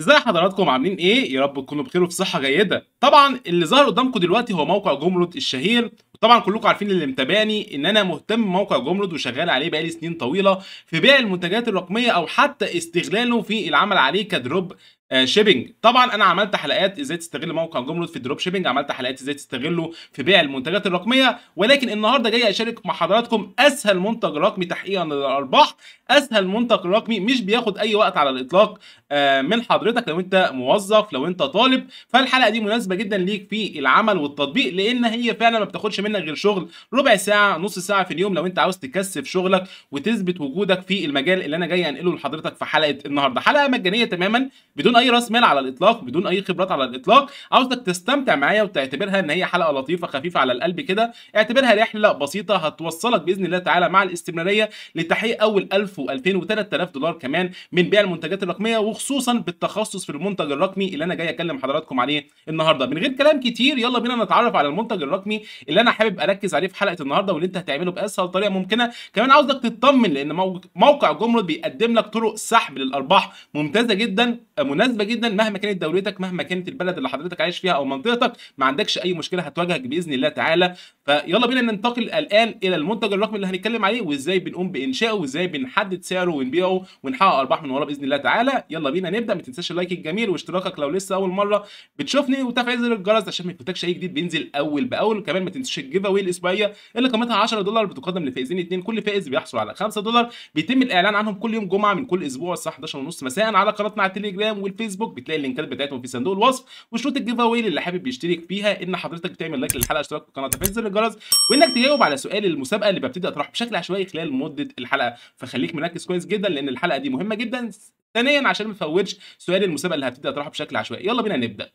ازاي حضراتكم عاملين ايه يا رب تكونوا بخير وفي صحه جيده طبعا اللي ظهر قدامكم دلوقتي هو موقع جمرود الشهير وطبعا كلكم عارفين اللي متابعني ان انا مهتم بموقع جمرود وشغال عليه بقالي سنين طويله في بيع المنتجات الرقميه او حتى استغلاله في العمل عليه كدروب آه شيبنج طبعا انا عملت حلقات ازاي تستغل موقع جمرود في الدروب شيبنج عملت حلقات ازاي تستغله في بيع المنتجات الرقميه ولكن النهارده جاي اشارك مع حضراتكم اسهل منتج رقمي تحقيقا للارباح اسهل منتج رقمي مش بياخد اي وقت على الاطلاق آه من حضرتك لو انت موظف لو انت طالب فالحلقه دي مناسبه جدا ليك في العمل والتطبيق لان هي فعلا ما بتاخدش منك غير شغل ربع ساعه نص ساعه في اليوم لو انت عاوز تكثف شغلك وتثبت وجودك في المجال اللي انا جاي انقله لحضرتك في حلقه النهارده حلقه مجانيه تماما بدون بدون اي راس مال على الاطلاق بدون اي خبرات على الاطلاق عاوزك تستمتع معايا وتعتبرها ان هي حلقه لطيفه خفيفه على القلب كده اعتبرها رحله بسيطه هتوصلك باذن الله تعالى مع الاستمراريه لتحقيق اول 1000 و2000 و3000 دولار كمان من بيع المنتجات الرقميه وخصوصا بالتخصص في المنتج الرقمي اللي انا جاي اكلم حضراتكم عليه النهارده من غير كلام كتير يلا بينا نتعرف على المنتج الرقمي اللي انا حابب اركز عليه في حلقه النهارده واللي انت هتعمله باسهل طريقه ممكنه كمان عاوزك تطمن لان موقع جمرك بيقدم لك طرق سحب للارباح ممتازه جدا مناسبه مناسبه جدا مهما كانت دولتك مهما كانت البلد اللي حضرتك عايش فيها او منطقتك ما عندكش اي مشكله هتواجهك باذن الله تعالى فيلا بينا ننتقل الان الى المنتج الرقمي اللي هنتكلم عليه وازاي بنقوم بانشائه وازاي بنحدد سعره ونبيعه ونحقق ارباح من وراه باذن الله تعالى يلا بينا نبدا ما تنساش اللايك الجميل واشتراكك لو لسه اول مره بتشوفني وتفعيل زر الجرس عشان ما يفوتكش اي جديد بينزل اول باول كمان ما تنساش الجيف اوي الاسبوعيه اللي قيمتها 10 دولار بتقدم لفائزين اثنين كل فائز بيحصل على 5 دولار بيتم الاعلان عنهم كل يوم جمعه من كل اسبوع الساعه 11 ونص مساء على قناتنا على التليجرام والفيسبوك بتلاقي اللينكات بتاعتهم في صندوق الوصف وشروط الجيف اوي اللي حابب يشترك فيها ان حضرتك بتعمل لايك للحلقه اشتراك في القناه تفعيل زر الجرس وانك تجاوب على سؤال المسابقه اللي ببتدي اطرحه بشكل عشوائي خلال مده الحلقه فخليك مركز كويس جدا لان الحلقه دي مهمه جدا ثانيا عشان ما تفوتش سؤال المسابقه اللي هبتدي اطرحه بشكل عشوائي يلا بينا نبدا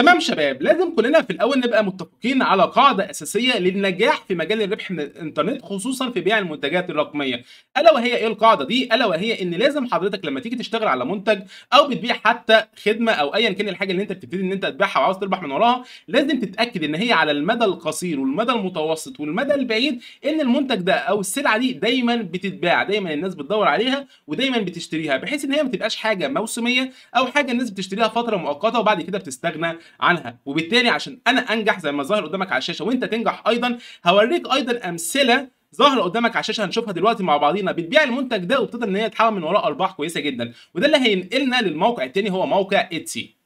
تمام شباب لازم كلنا في الاول نبقى متفقين على قاعده اساسيه للنجاح في مجال الربح من الانترنت خصوصا في بيع المنتجات الرقميه الا وهي ايه القاعده دي الا وهي ان لازم حضرتك لما تيجي تشتغل على منتج او بتبيع حتى خدمه او ايا كان الحاجه اللي انت بتبتدي ان انت تبيعها وعاوز تربح من وراها لازم تتاكد ان هي على المدى القصير والمدى المتوسط والمدى البعيد ان المنتج ده او السلعه دي دايما بتتباع دايما الناس بتدور عليها ودايما بتشتريها بحيث ان هي ما تبقاش حاجه موسميه او حاجه الناس بتشتريها فتره مؤقته وبعد كده بتستغنى عنها وبالتالي عشان انا انجح زي ما ظاهر قدامك على الشاشه وانت تنجح ايضا هوريك ايضا امثله ظاهره قدامك على الشاشه هنشوفها دلوقتي مع بعضينا بتبيع المنتج ده وبتقدر ان هي تحقق من وراه ارباح كويسه جدا وده اللي هينقلنا للموقع التاني هو موقع اتسي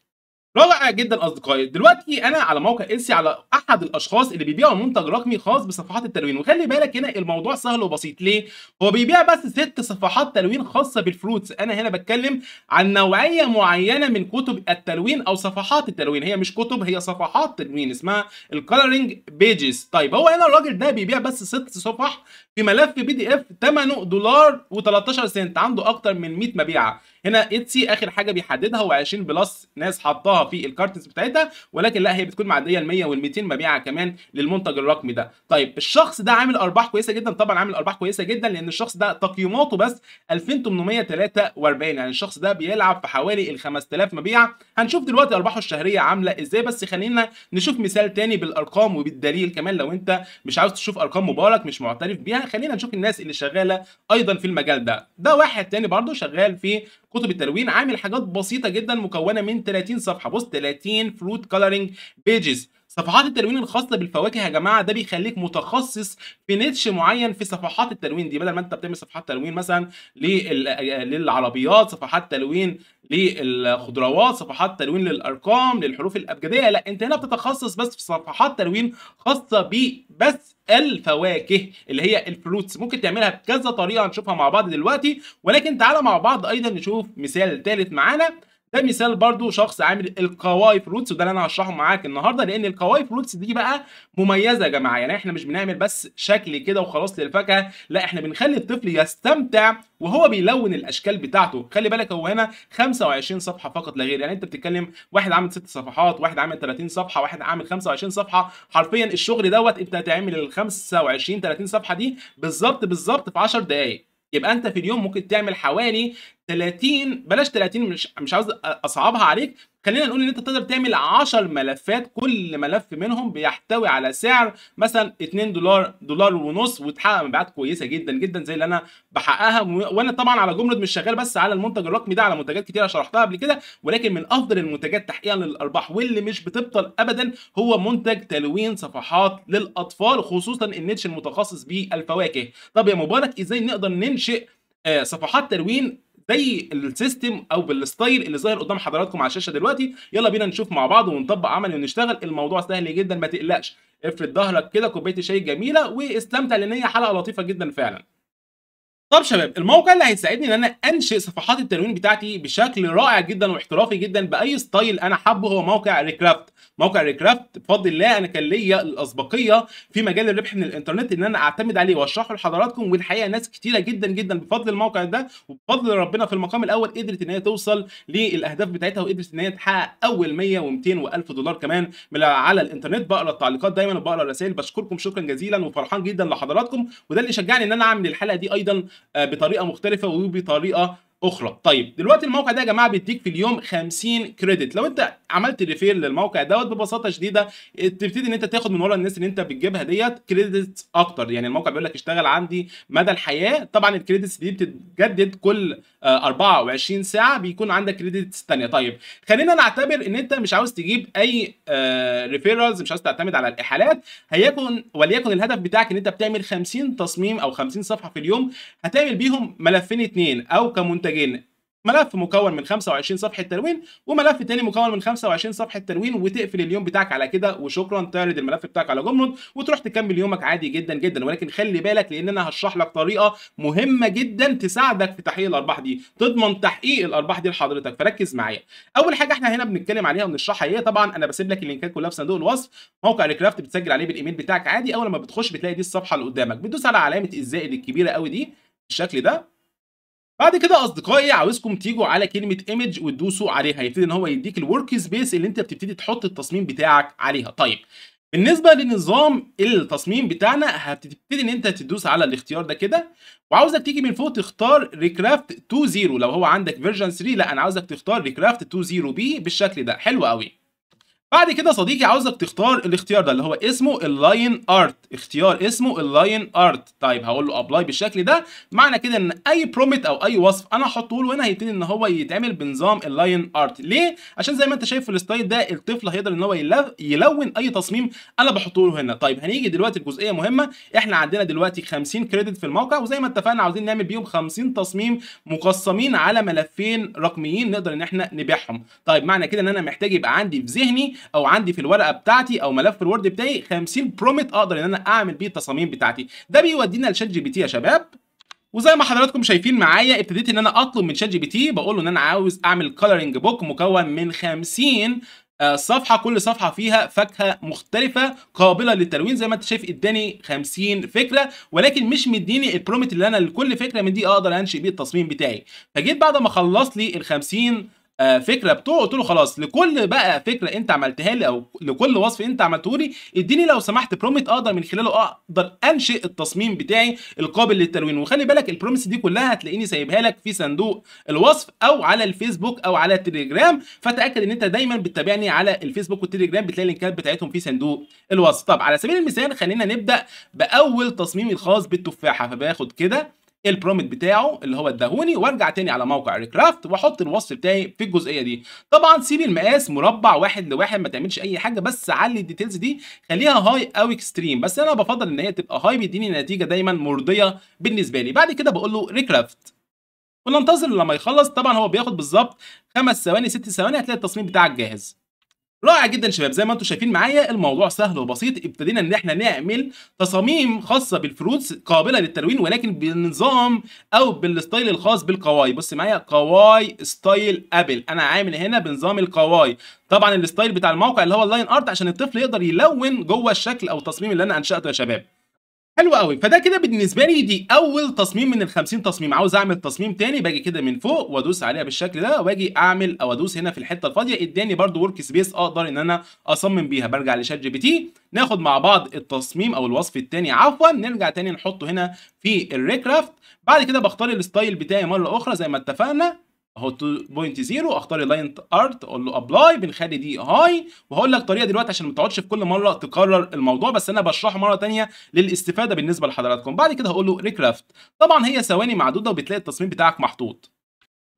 رائع جدا اصدقائي دلوقتي انا على موقع انسي على احد الاشخاص اللي بيبيعوا منتج رقمي خاص بصفحات التلوين وخلي بالك هنا الموضوع سهل وبسيط ليه هو بيبيع بس ست صفحات تلوين خاصه بالفروتس انا هنا بتكلم عن نوعيه معينه من كتب التلوين او صفحات التلوين هي مش كتب هي صفحات تلوين اسمها الكالرنج بيجز طيب هو هنا الراجل ده بيبيع بس ست صفح في ملف بي دي اف ثمنه دولار و13 سنت عنده اكتر من 100 مبيعه هنا اتسي اخر حاجه بيحددها و20 بلس ناس حطاها في الكارتنز بتاعتها ولكن لا هي بتكون معديه ال 100 وال 200 مبيعه كمان للمنتج الرقمي ده طيب الشخص ده عامل ارباح كويسه جدا طبعا عامل ارباح كويسه جدا لان الشخص ده تقييماته بس 2843 يعني الشخص ده بيلعب في حوالي ال 5000 مبيعه هنشوف دلوقتي ارباحه الشهريه عامله ازاي بس خلينا نشوف مثال تاني بالارقام وبالدليل كمان لو انت مش عاوز تشوف ارقام مبارك مش معترف بيها خلينا خلينا نشوف الناس اللي شغاله ايضا في المجال ده ده واحد تاني برضه شغال في كتب التلوين عامل حاجات بسيطه جدا مكونه من 30 صفحه بص 30 فروت كلرنج بيجز صفحات التلوين الخاصه بالفواكه يا جماعه ده بيخليك متخصص في نيتش معين في صفحات التلوين دي بدل ما انت بتعمل صفحات تلوين مثلا للعربيات صفحات تلوين للخضروات صفحات تلوين للارقام للحروف الابجديه لا انت هنا بتتخصص بس في صفحات تلوين خاصه بس الفواكه اللي هي الفروتس ممكن تعملها بكذا طريقه هنشوفها مع بعض دلوقتي ولكن تعالى مع بعض ايضا نشوف مثال ثالث معانا ده مثال برضو شخص عامل القواي فروتس وده اللي انا هشرحه معاك النهارده لان القواي فروتس دي بقى مميزه يا جماعه يعني احنا مش بنعمل بس شكل كده وخلاص للفاكهه لا احنا بنخلي الطفل يستمتع وهو بيلون الاشكال بتاعته خلي بالك هو هنا 25 صفحه فقط لا غير يعني انت بتتكلم واحد عامل ست صفحات واحد عامل 30 صفحه واحد عامل 25 صفحه حرفيا الشغل دوت انت هتعمل ال 25 30 صفحه دي بالظبط بالظبط في 10 دقائق يبقى انت في اليوم ممكن تعمل حوالي 30 بلاش 30 مش مش عاوز اصعبها عليك خلينا نقول ان انت تقدر تعمل 10 ملفات كل ملف منهم بيحتوي على سعر مثلا 2 دولار دولار ونص وتحقق مبيعات كويسه جدا جدا زي اللي انا بحققها وانا طبعا على جمله مش شغال بس على المنتج الرقمي ده على منتجات كتيره شرحتها قبل كده ولكن من افضل المنتجات تحقيقا للارباح واللي مش بتبطل ابدا هو منتج تلوين صفحات للاطفال خصوصا النيتش المتخصص بالفواكه طب يا مبارك ازاي نقدر ننشئ آه، صفحات تلوين زي السيستم او بالستايل اللي ظاهر قدام حضراتكم على الشاشه دلوقتي يلا بينا نشوف مع بعض ونطبق عملي ونشتغل الموضوع سهل جدا ما تقلقش افرد ظهرك كده كوبايه شاي جميله واستمتع لان هي حلقه لطيفه جدا فعلا طب شباب الموقع اللي هيساعدني ان انا انشئ صفحات التنوين بتاعتي بشكل رائع جدا واحترافي جدا باي ستايل انا حابه هو موقع ريكرافت موقع ريكرافت بفضل الله انا كان ليا الاسبقيه في مجال الربح من الانترنت ان انا اعتمد عليه واشرحه لحضراتكم والحقيقه ناس كتيره جدا جدا بفضل الموقع ده وبفضل ربنا في المقام الاول قدرت ان هي توصل للاهداف بتاعتها وقدرت ان هي تحقق اول 100 و200 و1000 دولار كمان على الانترنت بقرا التعليقات دايما وبقرا الرسائل بشكركم شكرا جزيلا وفرحان جدا لحضراتكم وده اللي شجعني ان انا اعمل الحلقه دي ايضا آه، بطريقه مختلفه وبطريقه اخرى طيب دلوقتي الموقع ده يا جماعه بيديك في اليوم 50 كريدت لو انت عملت ريفير للموقع دوت ببساطه شديده اه، تبتدي ان انت تاخد من ورا الناس اللي انت بتجيبها ديت كريدت اكتر يعني الموقع بيقول لك اشتغل عندي مدى الحياه طبعا الكريدتس دي بتتجدد كل 24 اه، ساعه بيكون عندك كريدتس ثانيه طيب خلينا نعتبر ان انت مش عاوز تجيب اي ريفيرالز اه، مش عاوز تعتمد على الاحالات هيكون وليكن الهدف بتاعك ان انت بتعمل 50 تصميم او 50 صفحه في اليوم هتعمل بيهم ملفين اثنين او كمنتج محتاجين ملف مكون من 25 صفحه تلوين وملف تاني مكون من 25 صفحه تلوين وتقفل اليوم بتاعك على كده وشكرا تعرض الملف بتاعك على جمرود وتروح تكمل يومك عادي جدا جدا ولكن خلي بالك لان انا هشرح لك طريقه مهمه جدا تساعدك في تحقيق الارباح دي تضمن تحقيق الارباح دي لحضرتك فركز معايا اول حاجه احنا هنا بنتكلم عليها وبنشرحها هي طبعا انا بسيب لك اللينكات كلها في صندوق الوصف موقع الكرافت بتسجل عليه بالايميل بتاعك عادي اول ما بتخش بتلاقي دي الصفحه اللي قدامك بتدوس على علامه الزائد الكبيره قوي دي بالشكل ده بعد كده اصدقائي عاوزكم تيجوا على كلمه ايمج وتدوسوا عليها يبتدي ان هو يديك الورك سبيس اللي انت بتبتدي تحط التصميم بتاعك عليها طيب بالنسبه لنظام التصميم بتاعنا هتبتدي ان انت تدوس على الاختيار ده كده وعاوزك تيجي من فوق تختار ريكرافت 2.0 لو هو عندك فيرجن 3 لا انا عاوزك تختار ريكرافت 2.0 بي بالشكل ده حلو قوي بعد كده صديقي عاوزك تختار الاختيار ده اللي هو اسمه اللاين ارت اختيار اسمه اللاين ارت طيب هقول له ابلاي بالشكل ده معنى كده ان اي برومت او اي وصف انا هحطه له هنا هيبتدي ان هو يتعمل بنظام اللاين ارت ليه عشان زي ما انت شايف في الستايل ده الطفل هيقدر ان هو يلون اي تصميم انا بحطه له هنا طيب هنيجي دلوقتي لجزئيه مهمه احنا عندنا دلوقتي 50 كريدت في الموقع وزي ما اتفقنا عاوزين نعمل بيهم 50 تصميم مقسمين على ملفين رقميين نقدر ان احنا نبيعهم طيب معنى كده ان انا محتاج يبقى عندي في ذهني او عندي في الورقه بتاعتي او ملف الوورد بتاعي 50 برومت اقدر ان انا اعمل بيه التصاميم بتاعتي ده بيودينا لشات جي بي تي يا شباب وزي ما حضراتكم شايفين معايا ابتديت ان انا اطلب من شات جي بي تي بقول له ان انا عاوز اعمل كلرنج بوك مكون من 50 آه، صفحة كل صفحة فيها فاكهة مختلفة قابلة للتلوين زي ما انت شايف اداني 50 فكرة ولكن مش مديني البرومت اللي انا لكل فكرة من دي اقدر انشئ بيه التصميم بتاعي فجيت بعد ما خلصت لي ال 50 آه، فكره بتوعه قلت له خلاص لكل بقى فكره انت عملتها لي او لكل وصف انت عملته لي اديني لو سمحت برومت اقدر من خلاله اقدر انشئ التصميم بتاعي القابل للتلوين وخلي بالك البروميس دي كلها هتلاقيني سايبها لك في صندوق الوصف او على الفيسبوك او على التليجرام فتاكد ان انت دايما بتتابعني على الفيسبوك والتليجرام بتلاقي اللينكات بتاعتهم في صندوق الوصف طب على سبيل المثال خلينا نبدا باول تصميم الخاص بالتفاحه فباخد كده إيه البرومت بتاعه اللي هو الدهوني وارجع تاني على موقع ريكرافت واحط الوصف بتاعي في الجزئيه دي طبعا سيب المقاس مربع واحد لواحد ما تعملش اي حاجه بس علي الديتيلز دي خليها هاي او اكستريم بس انا بفضل ان هي تبقى هاي بيديني نتيجه دايما مرضيه بالنسبه لي بعد كده بقول له ريكرافت وننتظر لما يخلص طبعا هو بياخد بالظبط خمس ثواني ست ثواني هتلاقي التصميم بتاعك جاهز رائع جدا شباب زي ما انتم شايفين معايا الموضوع سهل وبسيط ابتدينا ان احنا نعمل تصاميم خاصه بالفروتس قابله للتلوين ولكن بنظام او بالستايل الخاص بالقواي بص معايا قواي ستايل ابل انا عامل هنا بنظام القواي طبعا الستايل بتاع الموقع اللي هو اللاين ارت عشان الطفل يقدر يلون جوه الشكل او التصميم اللي انا انشاته يا شباب حلو قوي فده كده بالنسبه لي دي اول تصميم من ال 50 تصميم عاوز اعمل تصميم تاني باجي كده من فوق وادوس عليها بالشكل ده واجي اعمل او ادوس هنا في الحته الفاضيه اداني برده ورك سبيس اقدر ان انا اصمم بيها برجع لشات جي بي تي ناخد مع بعض التصميم او الوصف التاني عفوا نرجع تاني نحطه هنا في الريكرافت بعد كده بختار الستايل بتاعي مره اخرى زي ما اتفقنا اهو 2.0 اختار اللاين ارت اقول له ابلاي بنخلي دي هاي وهقول لك طريقه دلوقتي عشان ما تقعدش في كل مره تكرر الموضوع بس انا بشرحه مره ثانيه للاستفاده بالنسبه لحضراتكم بعد كده هقول له ريكرافت طبعا هي ثواني معدوده وبتلاقي التصميم بتاعك محطوط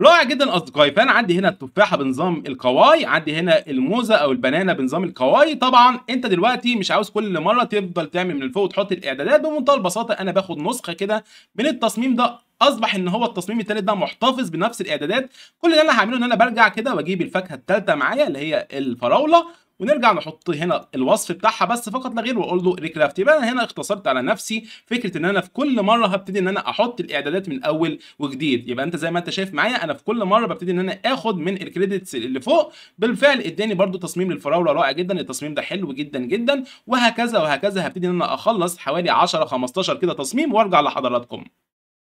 رائع جدا اصدقائي فانا عندي هنا التفاحه بنظام القواي عندي هنا الموزه او البنانه بنظام القواي طبعا انت دلوقتي مش عاوز كل مره تفضل تعمل من فوق وتحط الاعدادات بمنتهى البساطه انا باخد نسخه كده من التصميم ده اصبح ان هو التصميم الثالث ده محتفظ بنفس الاعدادات كل اللي انا هعمله ان انا برجع كده واجيب الفاكهه الثالثه معايا اللي هي الفراوله ونرجع نحط هنا الوصف بتاعها بس فقط لا غير واقول له ريكرافت يبقى انا هنا اختصرت على نفسي فكره ان انا في كل مره هبتدي ان انا احط الاعدادات من اول وجديد يبقى انت زي ما انت شايف معايا انا في كل مره ببتدي ان انا اخد من الكريدتس اللي فوق بالفعل اداني برده تصميم للفراوله رائع جدا التصميم ده حلو جدا جدا وهكذا وهكذا هبتدي ان انا اخلص حوالي 10 15 كده تصميم وارجع لحضراتكم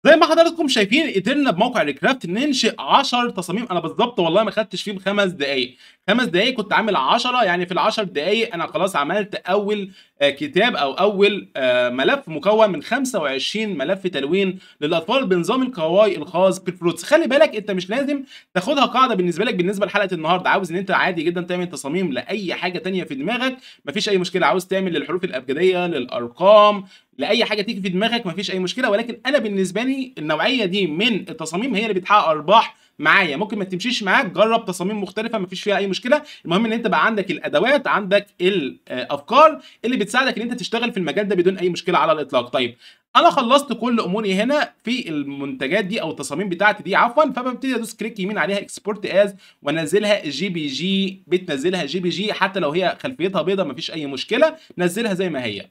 زي ما حضراتكم شايفين قدرنا بموقع الكرافت ننشئ 10 تصاميم انا بالظبط والله ما خدتش فيهم خمس دقائق خمس دقائق كنت عامل 10 يعني في ال 10 دقائق انا خلاص عملت اول آه، كتاب او اول آه، ملف مكون من 25 ملف تلوين للاطفال بنظام القواي الخاص بالفروتس خلي بالك انت مش لازم تاخدها قاعده بالنسبه لك بالنسبه لحلقه النهارده عاوز ان انت عادي جدا تعمل تصاميم لاي حاجه تانية في دماغك مفيش اي مشكله عاوز تعمل للحروف الابجديه للارقام لاي حاجه تيجي في دماغك مفيش اي مشكله ولكن انا بالنسبه لي النوعيه دي من التصاميم هي اللي بتحقق ارباح معايا ممكن ما تمشيش معاك جرب تصاميم مختلفه ما فيش فيها اي مشكله المهم ان انت بقى عندك الادوات عندك الافكار اللي بتساعدك ان انت تشتغل في المجال ده بدون اي مشكله على الاطلاق طيب انا خلصت كل اموري هنا في المنتجات دي او التصاميم بتاعتي دي عفوا فببتدي ادوس كليك يمين عليها اكسبورت از وانزلها جي بي جي بتنزلها جي بي جي حتى لو هي خلفيتها بيضه مفيش اي مشكله نزلها زي ما هي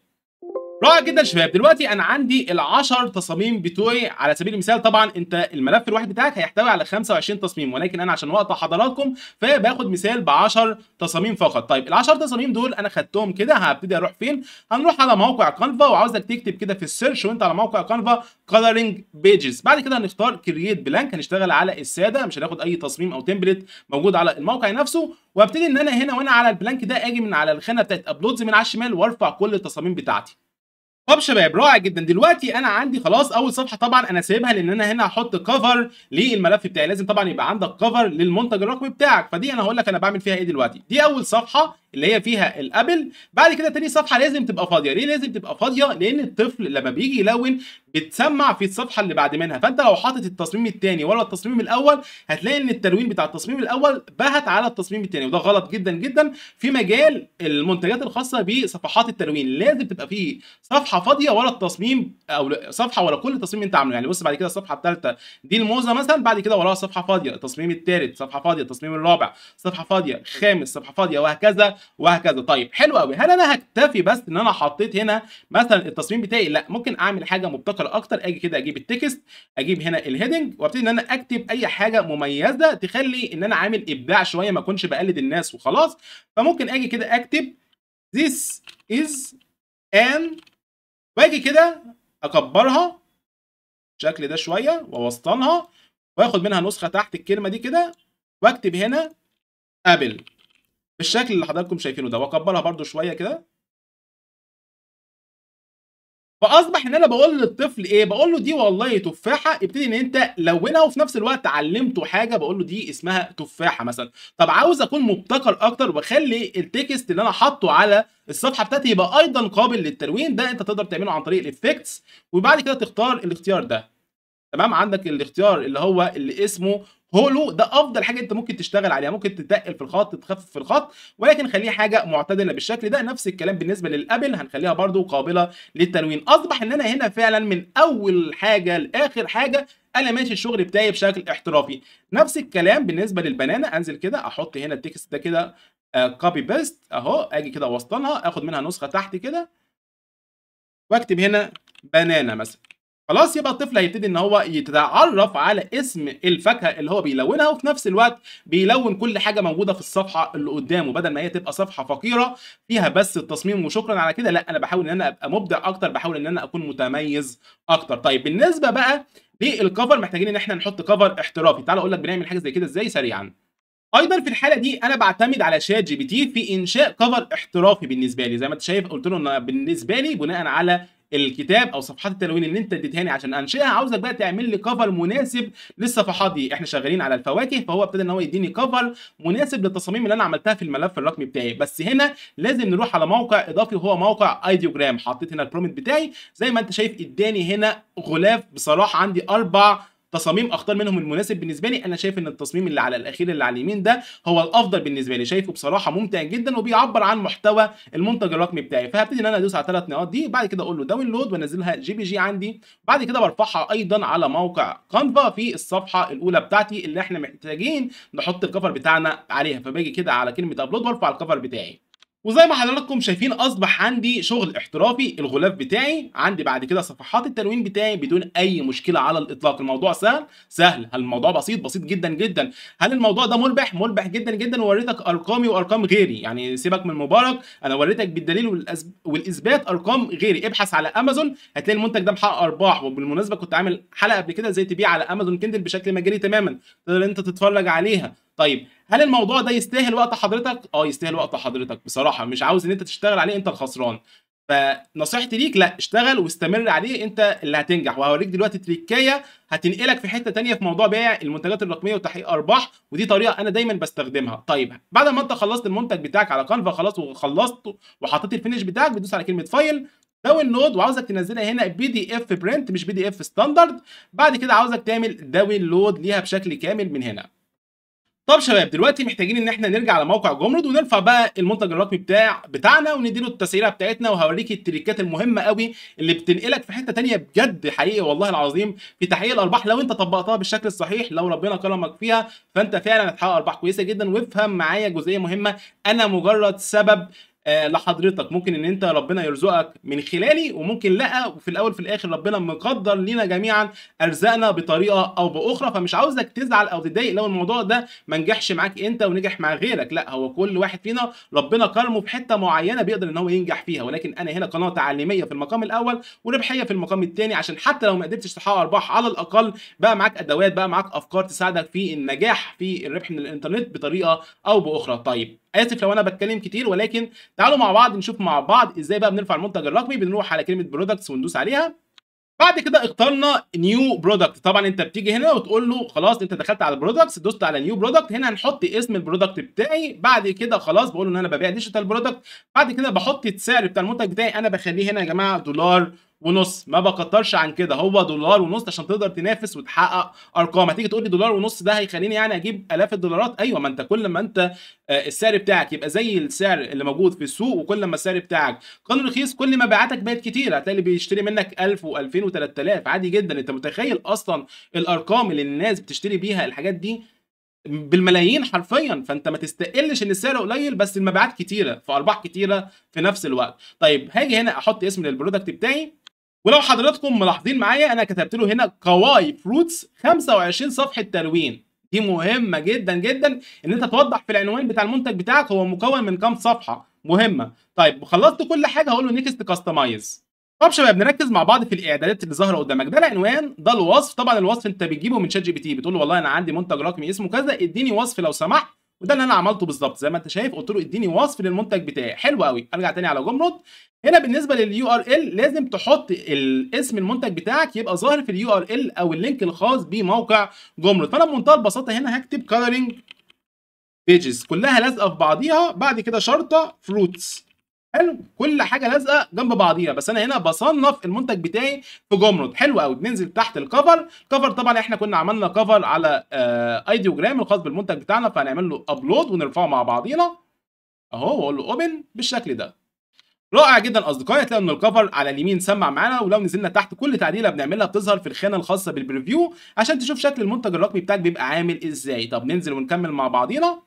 رائع جدا شباب دلوقتي انا عندي ال10 تصاميم بتوعي على سبيل المثال طبعا انت الملف الواحد بتاعك هيحتوي على 25 تصميم ولكن انا عشان وقت حضراتكم فباخد مثال ب 10 تصاميم فقط طيب ال10 تصاميم دول انا خدتهم كده هبتدي اروح فين هنروح على موقع كانفا وعاوزك تكتب كده في السيرش وانت على موقع كانفا كلرنج بيجز بعد كده هنختار كرييت بلانك هنشتغل على الساده مش هناخد اي تصميم او تمبلت موجود على الموقع نفسه وابتدي ان انا هنا وانا على البلانك ده اجي من على الخانه بتاعت ابلودز من على الشمال وارفع كل التصاميم بتاعتي طب شباب رائع جدا دلوقتي انا عندي خلاص اول صفحه طبعا انا سايبها لان انا هنا هحط كفر للملف بتاعي لازم طبعا يبقى عندك كفر للمنتج الرقمي بتاعك فدي انا هقول لك انا بعمل فيها ايه دلوقتي دي اول صفحه اللي هي فيها الابل بعد كده تاني صفحه لازم تبقى فاضيه ليه لازم تبقى فاضيه لان الطفل لما بيجي يلون بتسمع في الصفحه اللي بعد منها فانت لو حاطط التصميم الثاني ولا التصميم الاول هتلاقي ان التلوين بتاع التصميم الاول بهت على التصميم الثاني وده غلط جدا جدا في مجال المنتجات الخاصه بصفحات التلوين لازم تبقى فيه صفحه فاضيه ورا التصميم او صفحه ورا كل تصميم انت عامله يعني بص بعد كده الصفحه الثالثه دي الموزه مثلا بعد كده وراها صفحه فاضيه التصميم الثالث صفحه فاضيه التصميم الرابع صفحه فاضيه خامس صفحه فاضيه وهكذا وهكذا طيب حلو قوي هل انا هكتفي بس ان انا حطيت هنا مثلا التصميم بتاعي لا ممكن اعمل حاجه مبتكره اكتر اجي كده اجيب التكست اجيب هنا الهيدنج وابتدي ان انا اكتب اي حاجه مميزه تخلي ان انا عامل ابداع شويه ما اكونش بقلد الناس وخلاص فممكن اجي كده اكتب this is an واجي كده اكبرها بالشكل ده شويه واوسطنها واخد منها نسخه تحت الكلمه دي كده واكتب هنا ابل بالشكل اللي حضراتكم شايفينه ده واكبرها برده شويه كده فاصبح ان انا بقول للطفل ايه بقول له دي والله تفاحه ابتدي ان انت لونها وفي نفس الوقت علمته حاجه بقول له دي اسمها تفاحه مثلا طب عاوز اكون مبتكر اكتر واخلي التكست اللي انا حاطه على الصفحه بتاعتي يبقى ايضا قابل للتلوين ده انت تقدر تعمله عن طريق الايفكتس وبعد كده تختار الاختيار ده تمام عندك الاختيار اللي هو اللي اسمه هولو ده افضل حاجه انت ممكن تشتغل عليها ممكن تتقل في الخط تخفف في الخط ولكن خليه حاجه معتدله بالشكل ده نفس الكلام بالنسبه للابل هنخليها برده قابله للتنوين اصبح ان انا هنا فعلا من اول حاجه لاخر حاجه انا ماشي الشغل بتاعي بشكل احترافي نفس الكلام بالنسبه للبنانه انزل كده احط هنا التكست ده كده كوبي آه، بيست اهو اجي كده اوسطنها اخد منها نسخه تحت كده واكتب هنا بنانه مثلا خلاص يبقى الطفل هيبتدي ان هو يتعرف على اسم الفاكهه اللي هو بيلونها وفي نفس الوقت بيلون كل حاجه موجوده في الصفحه اللي قدامه بدل ما هي تبقى صفحه فقيره فيها بس التصميم وشكرا على كده لا انا بحاول ان انا ابقى مبدع اكتر بحاول ان انا اكون متميز اكتر طيب بالنسبه بقى للكفر محتاجين ان احنا نحط كفر احترافي تعال اقول لك بنعمل حاجه زي كده ازاي سريعا ايضا في الحاله دي انا بعتمد على شات جي بي تي في انشاء كفر احترافي بالنسبه لي زي ما انت شايف قلت له ان بالنسبه لي بناء على الكتاب او صفحات التلوين اللي انت لي عشان انشئها عاوزك بقى تعمل لي كفر مناسب للصفحات دي احنا شغالين على الفواكه فهو ابتدى ان هو يديني كفر مناسب للتصاميم اللي انا عملتها في الملف الرقمي بتاعي بس هنا لازم نروح على موقع اضافي وهو موقع ايديوجرام حطيت هنا البرومت بتاعي زي ما انت شايف اداني هنا غلاف بصراحه عندي اربع تصاميم اختار منهم المناسب بالنسبه لي انا شايف ان التصميم اللي على الاخير اللي على اليمين ده هو الافضل بالنسبه لي شايفه بصراحه ممتع جدا وبيعبر عن محتوى المنتج الرقمي بتاعي فهبتدي ان انا ادوس على ثلاث نقاط دي بعد كده اقول له داونلود وانزلها جي بي جي عندي بعد كده برفعها ايضا على موقع كانفا في الصفحه الاولى بتاعتي اللي احنا محتاجين نحط الكفر بتاعنا عليها فباجي كده على كلمه ابلود وارفع الكفر بتاعي وزي ما حضراتكم شايفين اصبح عندي شغل احترافي الغلاف بتاعي عندي بعد كده صفحات التلوين بتاعي بدون اي مشكله على الاطلاق الموضوع سهل سهل هل الموضوع بسيط بسيط جدا جدا هل الموضوع ده مربح مربح جدا جدا ووريتك ارقامي وارقام غيري يعني سيبك من مبارك انا وريتك بالدليل والاثبات ارقام غيري ابحث على امازون هتلاقي المنتج ده محقق ارباح وبالمناسبه كنت عامل حلقه قبل كده ازاي تبيع على امازون كندل بشكل مجاني تماما تقدر انت تتفرج عليها طيب هل الموضوع ده يستاهل وقت حضرتك اه يستاهل وقت حضرتك بصراحه مش عاوز ان انت تشتغل عليه انت الخسران فنصيحتي ليك لا اشتغل واستمر عليه انت اللي هتنجح وهوريك دلوقتي تريكايه هتنقلك في حته تانية في موضوع بيع المنتجات الرقميه وتحقيق ارباح ودي طريقه انا دايما بستخدمها طيب بعد ما انت خلصت المنتج بتاعك على كانفا خلاص وخلصت وحطيت الفينش بتاعك بتدوس على كلمه فايل داونلود وعاوزك تنزلها هنا بي دي اف برنت مش بي دي اف ستاندرد بعد كده عاوزك تعمل داونلود ليها بشكل كامل من هنا طب شباب دلوقتي محتاجين ان احنا نرجع على موقع جمرد ونرفع بقى المنتج الرقمي بتاع بتاعنا ونديله التسعيره بتاعتنا وهوريك التريكات المهمه قوي اللي بتنقلك في حته ثانيه بجد حقيقي والله العظيم في تحقيق الارباح لو انت طبقتها بالشكل الصحيح لو ربنا كرمك فيها فانت فعلا هتحقق ارباح كويسه جدا وافهم معايا جزئيه مهمه انا مجرد سبب آه، لحضرتك ممكن ان انت ربنا يرزقك من خلالي وممكن لا وفي الاول في الاخر ربنا مقدر لينا جميعا ارزقنا بطريقه او باخرى فمش عاوزك تزعل او تضايق لو الموضوع ده ما نجحش معاك انت ونجح مع غيرك لا هو كل واحد فينا ربنا كرمه في حته معينه بيقدر ان هو ينجح فيها ولكن انا هنا قناه تعليميه في المقام الاول وربحيه في المقام الثاني عشان حتى لو ما قدرتش تحقق ارباح على الاقل بقى معاك ادوات بقى معاك افكار تساعدك في النجاح في الربح من الانترنت بطريقه او باخرى طيب اسف لو انا بتكلم كتير ولكن تعالوا مع بعض نشوف مع بعض ازاي بقى بنرفع المنتج الرقمي بنروح على كلمه برودكتس وندوس عليها بعد كده اخترنا نيو برودكت طبعا انت بتيجي هنا وتقول له خلاص انت دخلت على برودكتس دوست على نيو برودكت هنا هنحط اسم البرودكت بتاعي بعد كده خلاص بقول ان انا ببيع ديجيتال برودكت بعد كده بحط السعر بتاع المنتج بتاعي انا بخليه هنا يا جماعه دولار ونص ما بكترش عن كده هو دولار ونص عشان تقدر تنافس وتحقق ارقام هتيجي تقول لي دولار ونص ده هيخليني يعني اجيب الاف الدولارات ايوه ما انت كل ما انت آه، السعر بتاعك يبقى زي السعر اللي موجود في السوق وكل ما السعر بتاعك كان رخيص كل ما بيعاتك بقت كتير هتلاقي اللي بيشتري منك 1000 و2000 و3000 عادي جدا انت متخيل اصلا الارقام اللي الناس بتشتري بيها الحاجات دي بالملايين حرفيا فانت ما تستقلش ان السعر قليل بس المبيعات كتيره فارباح كتيره في نفس الوقت طيب هاجي هنا احط اسم للبرودكت بتاعي ولو حضراتكم ملاحظين معايا انا كتبت له هنا كواي فروتس 25 صفحه تلوين دي مهمه جدا جدا ان انت توضح في العنوان بتاع المنتج بتاعك هو مكون من كام صفحه مهمه طيب خلصت كل حاجه هقول له نيكست كاستمايز طب شباب نركز مع بعض في الاعدادات اللي ظاهره قدامك ده العنوان ده الوصف طبعا الوصف انت بتجيبه من شات جي بي تي بتقول له والله انا عندي منتج رقمي اسمه كذا اديني وصف لو سمحت وده اللي انا عملته بالظبط زي ما انت شايف قلت له اديني وصف للمنتج بتاعي حلو قوي ارجع تاني على جمرك هنا بالنسبه لليو ار ال لازم تحط اسم المنتج بتاعك يبقى ظاهر في اليو ار ال او اللينك الخاص بموقع جمرك فانا بمنتهى البساطه هنا هكتب كلرنج بيجز كلها لازقه في بعضيها بعد كده شرطه فروتس حلو كل حاجه لازقه جنب بعضيها بس انا هنا بصنف المنتج بتاعي في جمرد حلو قوي بننزل تحت الكفر الكفر طبعا احنا كنا عملنا كفر على ايديوجرام آه، الخاص بالمنتج بتاعنا فهنعمل له ابلود ونرفعه مع بعضينا اهو واقول له اوبن بالشكل ده رائع جدا اصدقائي هتلاقوا ان الكفر على اليمين سمع معانا ولو نزلنا تحت كل تعديله بنعملها بتظهر في الخانه الخاصه بالبريفيو عشان تشوف شكل المنتج الرقمي بتاعك بيبقى عامل ازاي طب ننزل ونكمل مع بعضينا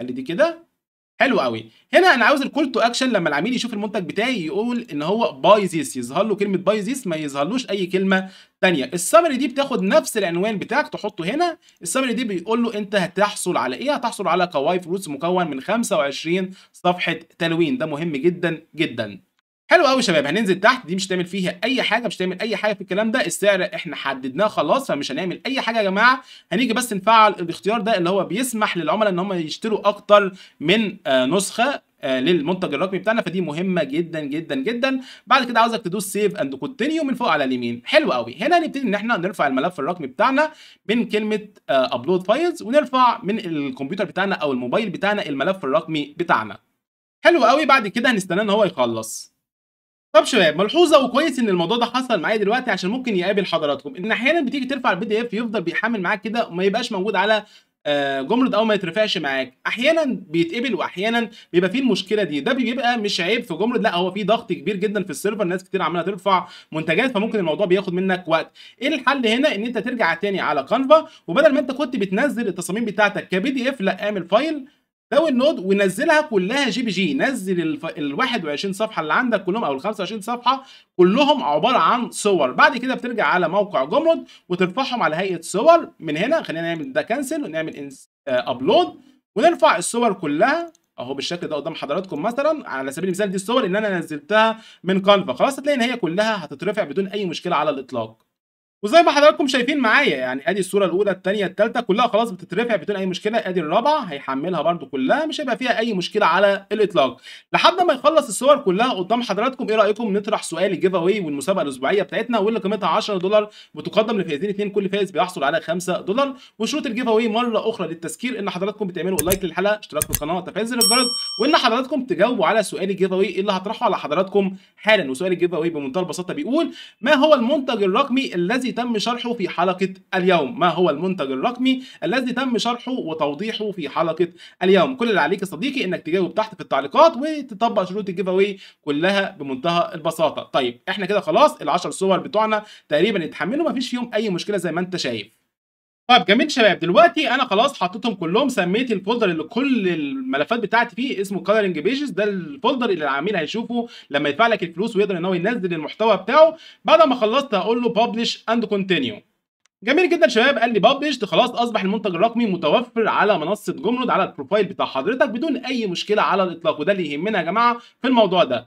خلي دي كده حلو قوي هنا انا عاوز الكول تو اكشن لما العميل يشوف المنتج بتاعي يقول ان هو باي ذيس يظهر له كلمه باي ذيس ما يظهرلوش اي كلمه ثانيه السمري دي بتاخد نفس العنوان بتاعك تحطه هنا السمري دي بيقول له انت هتحصل على ايه هتحصل على كواي فروتس مكون من 25 صفحه تلوين ده مهم جدا جدا حلو قوي يا شباب هننزل تحت دي مش تعمل فيها اي حاجه مش تعمل اي حاجه في الكلام ده السعر احنا حددناه خلاص فمش هنعمل اي حاجه يا جماعه هنيجي بس نفعل الاختيار ده اللي هو بيسمح للعملاء ان هم يشتروا اكتر من آه، نسخه آه، للمنتج الرقمي بتاعنا فدي مهمه جدا جدا جدا بعد كده عاوزك تدوس سيف اند كونتينيو من فوق على اليمين حلو قوي هنا هنبتدي ان احنا نرفع الملف الرقمي بتاعنا من كلمه ابلود آه، فايلز ونرفع من الكمبيوتر بتاعنا او الموبايل بتاعنا الملف الرقمي بتاعنا حلو قوي بعد كده هنستنى ان هو يخلص طب شباب ملحوظه وكويس ان الموضوع ده حصل معايا دلوقتي عشان ممكن يقابل حضراتكم ان احيانا بتيجي ترفع البي دي اف يفضل بيحمل معاك كده وما يبقاش موجود على آه، جمله او ما يترفعش معاك احيانا بيتقبل واحيانا بيبقى فيه المشكله دي ده بيبقى مش عيب في جمله لا هو في ضغط كبير جدا في السيرفر ناس كتير عماله ترفع منتجات فممكن الموضوع بياخد منك وقت ايه الحل هنا ان انت ترجع تاني على كانفا وبدل ما انت كنت بتنزل التصاميم بتاعتك كبي دي اف لا اعمل فايل النود ونزلها كلها جي بي جي نزل ال 21 صفحه اللي عندك كلهم او ال 25 صفحه كلهم عباره عن صور بعد كده بترجع على موقع جمرد وترفعهم على هيئه صور من هنا خلينا نعمل ده كانسل ونعمل ابلود آه، ونرفع الصور كلها اهو بالشكل ده قدام حضراتكم مثلا على سبيل المثال دي الصور اللي انا نزلتها من كانفا خلاص هتلاقي ان هي كلها هتترفع بدون اي مشكله على الاطلاق وزي ما حضراتكم شايفين معايا يعني ادي الصوره الاولى الثانيه الثالثه كلها خلاص بتترفع بدون اي مشكله ادي الرابعه هيحملها برده كلها مش هيبقى فيها اي مشكله على الاطلاق لحد ما يخلص الصور كلها قدام حضراتكم ايه رايكم نطرح سؤال الجيف اوي والمسابقه الاسبوعيه بتاعتنا واللي قيمتها 10 دولار بتقدم لفائزين اثنين كل فائز بيحصل على 5 دولار وشروط الجيف اوي مره اخرى للتذكير ان حضراتكم بتعملوا لايك للحلقه اشتراك في القناه وتفعيل زر الجرس وان حضراتكم تجاوبوا على سؤال الجيف اوي اللي هطرحه على حضراتكم حالا وسؤال الجيف اوي بمنتهى البساطه بيقول ما هو المنتج الرقمي الذي تم شرحه في حلقة اليوم ما هو المنتج الرقمي الذي تم شرحه وتوضيحه في حلقة اليوم كل اللي عليك يا صديقي انك تجاوب تحت في التعليقات وتطبق شروط الجيف اوي كلها بمنتهى البساطة طيب احنا كده خلاص العشر صور بتوعنا تقريبا اتحملوا مفيش فيهم اي مشكلة زي ما انت شايف طيب جميل شباب دلوقتي انا خلاص حطيتهم كلهم سميت الفولدر اللي كل الملفات بتاعتي فيه اسمه كلرنج بيجز ده الفولدر اللي العميل هيشوفه لما يدفع لك الفلوس ويقدر ان هو ينزل المحتوى بتاعه بعد ما خلصت هقول له ببلش اند كونتينيو جميل جدا شباب قال لي ببلش خلاص اصبح المنتج الرقمي متوفر على منصه جمرود على البروفايل بتاع حضرتك بدون اي مشكله على الاطلاق وده اللي يهمنا يا جماعه في الموضوع ده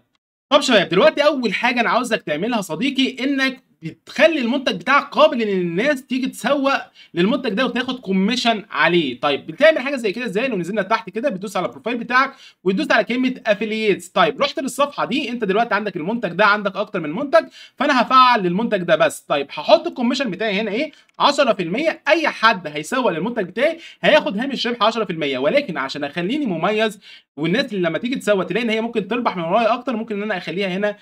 طب شباب دلوقتي اول حاجه انا عاوزك تعملها صديقي انك بتخلي المنتج بتاعك قابل ان الناس تيجي تسوق للمنتج ده وتاخد كوميشن عليه طيب بتعمل حاجه زي كده ازاي لو نزلنا تحت كده بتدوس على البروفايل بتاعك وتدوس على كلمه افيليتس طيب رحت للصفحه دي انت دلوقتي عندك المنتج ده عندك اكتر من منتج فانا هفعل للمنتج ده بس طيب هحط الكوميشن بتاعي هنا ايه 10% اي حد هيسوق للمنتج بتاعي هياخد هامش ربح 10% ولكن عشان اخليني مميز والناس اللي لما تيجي تسوق تلاقي ان هي ممكن تربح من ورايا اكتر ممكن ان انا اخليها هنا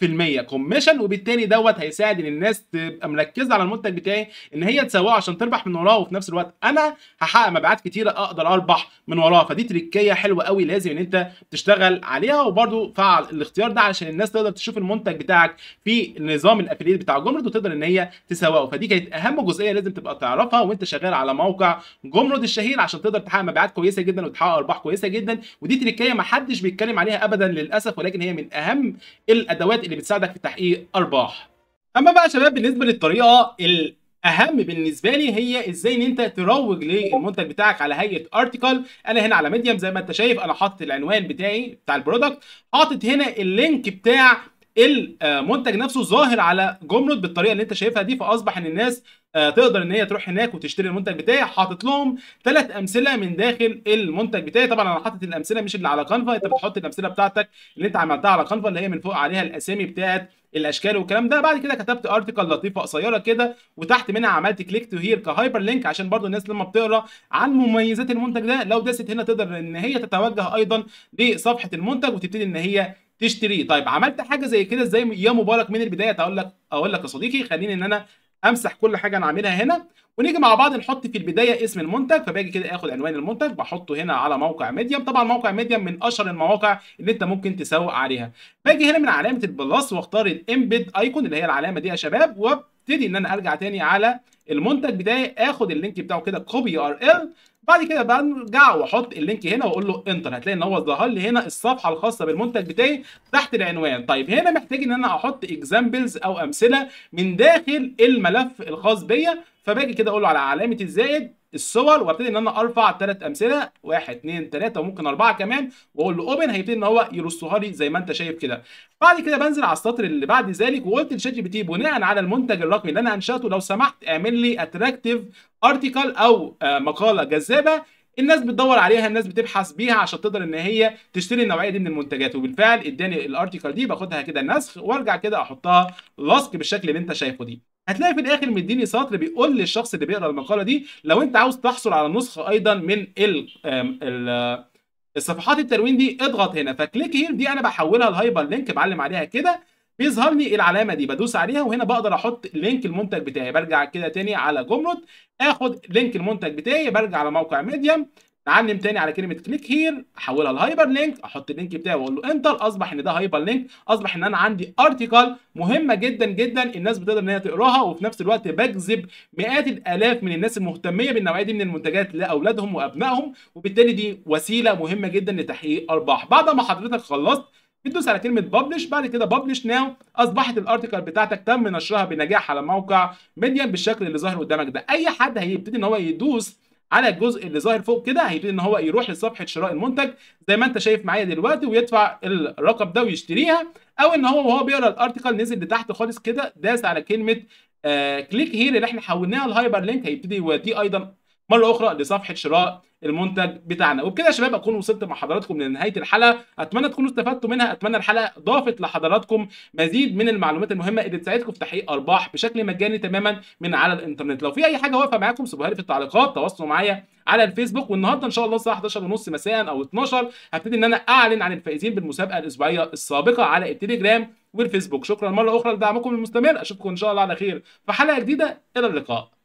25% كوميشن وبالتالي دوت هيساعد ان الناس تبقى مركزه على المنتج بتاعي ان هي تسوقه عشان تربح من وراه وفي نفس الوقت انا هحقق مبيعات كتيره اقدر اربح من وراه فدي تريكيه حلوه قوي لازم ان انت تشتغل عليها وبرده فعل الاختيار ده عشان الناس تقدر تشوف المنتج بتاعك في نظام الافليت بتاع جمرد وتقدر ان هي تسوقه فدي كانت اهم جزئيه لازم تبقى تعرفها وانت شغال على موقع جمرد الشهير عشان تقدر تحقق مبيعات كويسه جدا وتحقق ارباح كويسه جدا ودي تريكيه ما حدش بيتكلم عليها ابدا للاسف ولكن هي من اهم الادوات اللي بتساعدك في تحقيق ارباح اما بقى شباب بالنسبه للطريقه الاهم بالنسبه لي هي ازاي ان انت تروج للمنتج بتاعك على هيئه ارتكل انا هنا على ميديم زي ما انت شايف انا حاطط العنوان بتاعي بتاع البرودكت حاطط هنا اللينك بتاع المنتج نفسه ظاهر على جمله بالطريقه اللي انت شايفها دي فاصبح ان الناس آه، تقدر ان هي تروح هناك وتشتري المنتج بتاعي حاطط لهم ثلاث امثله من داخل المنتج بتاعي طبعا انا حاطط الامثله مش اللي على كانفا انت بتحط الامثله بتاعتك اللي انت عملتها على كانفا اللي هي من فوق عليها الاسامي بتاعت الاشكال والكلام ده بعد كده كتبت ارتكل لطيفه قصيره كده وتحت منها عملت كليك تو هير كهايبر لينك عشان برضو الناس لما بتقرا عن مميزات المنتج ده لو داست هنا تقدر ان هي تتوجه ايضا لصفحه المنتج وتبتدي ان هي تشتريه طيب عملت حاجه زي كده ازاي يا مبارك من البدايه اقول لك اقول لك يا صديقي خليني ان انا امسح كل حاجه انا عاملها هنا ونيجي مع بعض نحط في البدايه اسم المنتج فباجي كده اخد عنوان المنتج بحطه هنا على موقع ميديم طبعا موقع ميديم من اشهر المواقع اللي انت ممكن تسوق عليها باجي هنا من علامه البلس واختار الامبيد ايكون اللي هي العلامه دي يا شباب وابتدي ان انا ارجع تاني على المنتج بتاعي اخد اللينك بتاعه كده كوبي ار ال بعد كده برجع واحط اللينك هنا واقول له انتر هتلاقي ان هو ظهر لي هنا الصفحه الخاصه بالمنتج بتاعي تحت العنوان طيب هنا محتاج ان انا احط اكزامبلز او امثله من داخل الملف الخاص بيا فباجي كده اقول له على علامه الزائد الصور وابتدي ان انا ارفع ثلاث امثله واحد اثنين ثلاثه وممكن اربعه كمان واقول له اوبن هيبتدي ان هو يرصها لي زي ما انت شايف كده بعد كده بنزل على السطر اللي بعد ذلك وقلت لشات جي بي تي بناء على المنتج الرقمي اللي انا انشاته لو سمحت اعمل لي اتراكتيف ارتكل او آه، مقاله جذابه الناس بتدور عليها الناس بتبحث بيها عشان تقدر ان هي تشتري النوعيه دي من المنتجات وبالفعل اداني الارتكل دي باخدها كده نسخ وارجع كده احطها لصق بالشكل اللي انت شايفه دي هتلاقي في الاخر مديني سطر بيقول للشخص اللي بيقرا المقاله دي لو انت عاوز تحصل على نسخه ايضا من ال الصفحات التلوين دي اضغط هنا فكليك هير دي انا بحولها لهايبر لينك بعلم عليها كده بيظهر لي العلامه دي بدوس عليها وهنا بقدر احط لينك المنتج بتاعي برجع كده تاني على جمرك اخد لينك المنتج بتاعي برجع على موقع ميديم اعلم تاني على كلمه كليك هير احولها لهايبر لينك احط اللينك بتاعي واقول له انتر اصبح ان ده هايبر لينك اصبح ان انا عندي ارتكل مهمه جدا جدا الناس بتقدر ان هي تقراها وفي نفس الوقت بجذب مئات الالاف من الناس المهتميه بالنوعيه دي من المنتجات لاولادهم وابنائهم وبالتالي دي وسيله مهمه جدا لتحقيق ارباح بعد ما حضرتك خلصت بتدوس على كلمه ببلش بعد كده ببلش ناو اصبحت الارتكل بتاعتك تم نشرها بنجاح على موقع ميديا بالشكل اللي ظاهر قدامك ده اي حد هيبتدي ان هو يدوس على الجزء اللي ظاهر فوق كده هيبتدي ان هو يروح لصفحه شراء المنتج زي ما انت شايف معايا دلوقتي ويدفع الرقم ده ويشتريها او ان هو وهو بيقرا الارتكل نزل لتحت خالص كده داس على كلمه كليك آه، هير اللي احنا حولناها لهايبر لينك هيبتدي يوديه ايضا مره اخرى لصفحه شراء المنتج بتاعنا وبكده يا شباب اكون وصلت مع حضراتكم لنهايه الحلقه اتمنى تكونوا استفدتوا منها اتمنى الحلقه ضافت لحضراتكم مزيد من المعلومات المهمه اللي تساعدكم في تحقيق ارباح بشكل مجاني تماما من على الانترنت لو في اي حاجه واقفه معاكم سيبوها لي في التعليقات تواصلوا معايا على الفيسبوك والنهارده ان شاء الله الساعه 11:30 مساء او 12 هبتدي ان انا اعلن عن الفائزين بالمسابقه الاسبوعيه السابقه على التليجرام والفيسبوك شكرا مره اخرى لدعمكم المستمر اشوفكم ان شاء الله على خير في حلقه جديده الى اللقاء